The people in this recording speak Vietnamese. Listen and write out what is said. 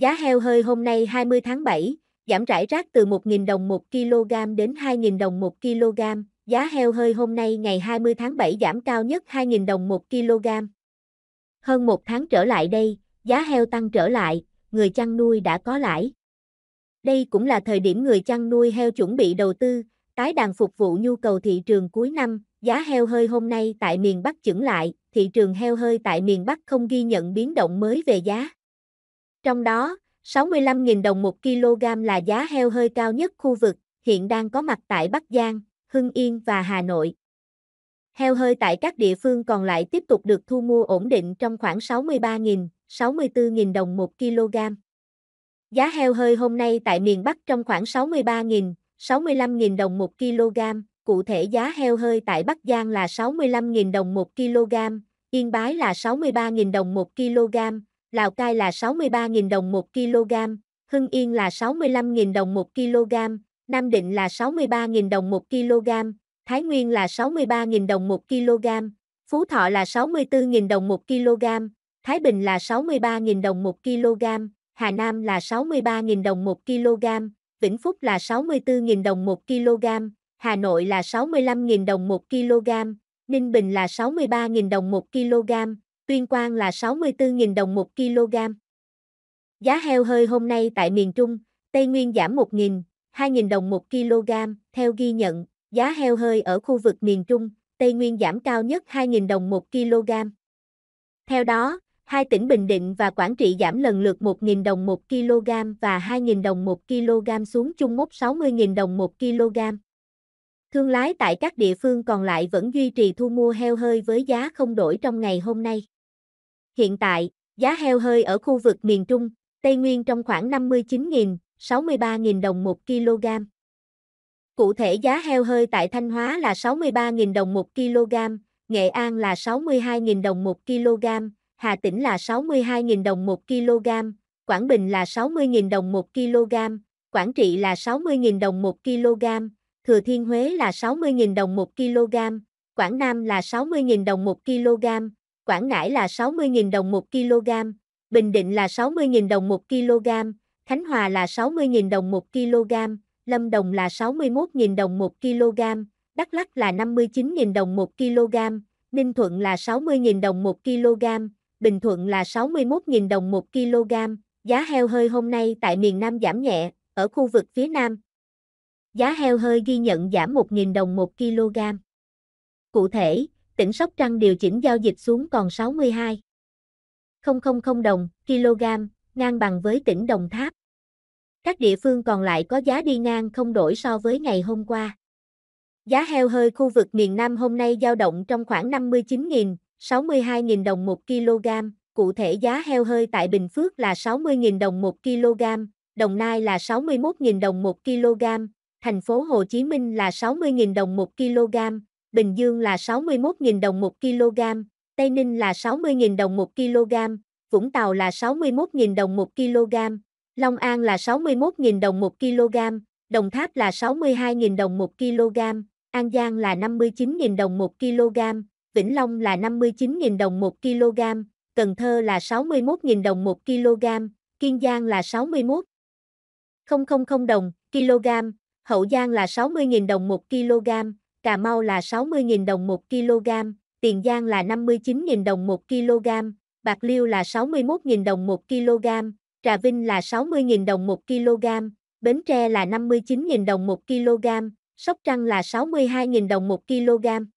Giá heo hơi hôm nay 20 tháng 7, giảm rải rác từ 1.000 đồng 1 kg đến 2.000 đồng 1 kg. Giá heo hơi hôm nay ngày 20 tháng 7 giảm cao nhất 2.000 đồng 1 kg. Hơn một tháng trở lại đây, giá heo tăng trở lại, người chăn nuôi đã có lãi. Đây cũng là thời điểm người chăn nuôi heo chuẩn bị đầu tư, tái đàn phục vụ nhu cầu thị trường cuối năm. Giá heo hơi hôm nay tại miền Bắc chững lại, thị trường heo hơi tại miền Bắc không ghi nhận biến động mới về giá. Trong đó, 65.000 đồng 1 kg là giá heo hơi cao nhất khu vực, hiện đang có mặt tại Bắc Giang, Hưng Yên và Hà Nội. Heo hơi tại các địa phương còn lại tiếp tục được thu mua ổn định trong khoảng 63.000, 64.000 đồng 1 kg. Giá heo hơi hôm nay tại miền Bắc trong khoảng 63.000, 65.000 đồng 1 kg, cụ thể giá heo hơi tại Bắc Giang là 65.000 đồng 1 kg, Yên Bái là 63.000 đồng 1 kg, Lào Cai là 63.000 đồng 1 kg, Hưng Yên là 65.000 đồng 1 kg, Nam Định là 63.000 đồng 1 kg, Thái Nguyên là 63.000 đồng 1 kg, Phú Thọ là 64.000 đồng 1 kg, Thái Bình là 63.000 đồng 1 kg, Hà Nam là 63.000 đồng 1 kg, Vĩnh Phúc là 64.000 đồng 1 kg, Hà Nội là 65.000 đồng 1 kg, Ninh Bình là 63.000 đồng 1 kg, tuyên quang là 64.000 đồng 1 kg. Giá heo hơi hôm nay tại miền Trung, Tây Nguyên giảm 1.000, 2.000 đồng 1 kg, theo ghi nhận, giá heo hơi ở khu vực miền Trung, Tây Nguyên giảm cao nhất 2.000 đồng 1 kg. Theo đó, hai tỉnh Bình Định và Quảng Trị giảm lần lượt 1.000 đồng 1 kg và 2.000 đồng 1 kg xuống chung mốc 60.000 đồng 1 kg. Thương lái tại các địa phương còn lại vẫn duy trì thu mua heo hơi với giá không đổi trong ngày hôm nay. Hiện tại, giá heo hơi ở khu vực miền Trung, Tây Nguyên trong khoảng 59.000, 63.000 đồng 1 kg. Cụ thể giá heo hơi tại Thanh Hóa là 63.000 đồng 1 kg, Nghệ An là 62.000 đồng 1 kg, Hà Tĩnh là 62.000 đồng 1 kg, Quảng Bình là 60.000 đồng 1 kg, Quảng Trị là 60.000 đồng 1 kg, Thừa Thiên Huế là 60.000 đồng 1 kg, Quảng Nam là 60.000 đồng 1 kg, Quảng Ngãi là 60.000 đồng 1 kg, Bình Định là 60.000 đồng 1 kg, Khánh Hòa là 60.000 đồng 1 kg, Lâm Đồng là 61.000 đồng 1 kg, Đắk Lắk là 59.000 đồng 1 kg, Ninh Thuận là 60.000 đồng 1 kg, Bình Thuận là 61.000 đồng 1 kg. Giá heo hơi hôm nay tại miền Nam giảm nhẹ, ở khu vực phía Nam. Giá heo hơi ghi nhận giảm 1.000 đồng 1 kg. Cụ thể, tỉnh Sóc Trăng điều chỉnh giao dịch xuống còn 62. 000 đồng, kg, ngang bằng với tỉnh Đồng Tháp. Các địa phương còn lại có giá đi ngang không đổi so với ngày hôm qua. Giá heo hơi khu vực miền Nam hôm nay dao động trong khoảng 59.000, 62.000 đồng 1 kg, cụ thể giá heo hơi tại Bình Phước là 60.000 đồng 1 kg, Đồng Nai là 61.000 đồng 1 kg, thành phố Hồ Chí Minh là 60.000 đồng 1 kg, Bình Dương là 61.000 đồng 1 kg, Tây Ninh là 60.000 đồng 1 kg, Vũng Tàu là 61.000 đồng 1 kg, Long An là 61.000 đồng 1 kg, Đồng Tháp là 62.000 đồng 1 kg, An Giang là 59.000 đồng 1 kg, Vĩnh Long là 59.000 đồng 1 kg, Cần Thơ là 61.000 đồng 1 kg, Kiên Giang là 61 000 đồng kg, Hậu Giang là 60.000 đồng 1 kg, Cà Mau là 60.000 đồng 1 kg, Tiền Giang là 59.000 đồng 1 kg, Bạc Liêu là 61.000 đồng 1 kg, Trà Vinh là 60.000 đồng 1 kg, Bến Tre là 59.000 đồng 1 kg, Sóc Trăng là 62.000 đồng 1 kg.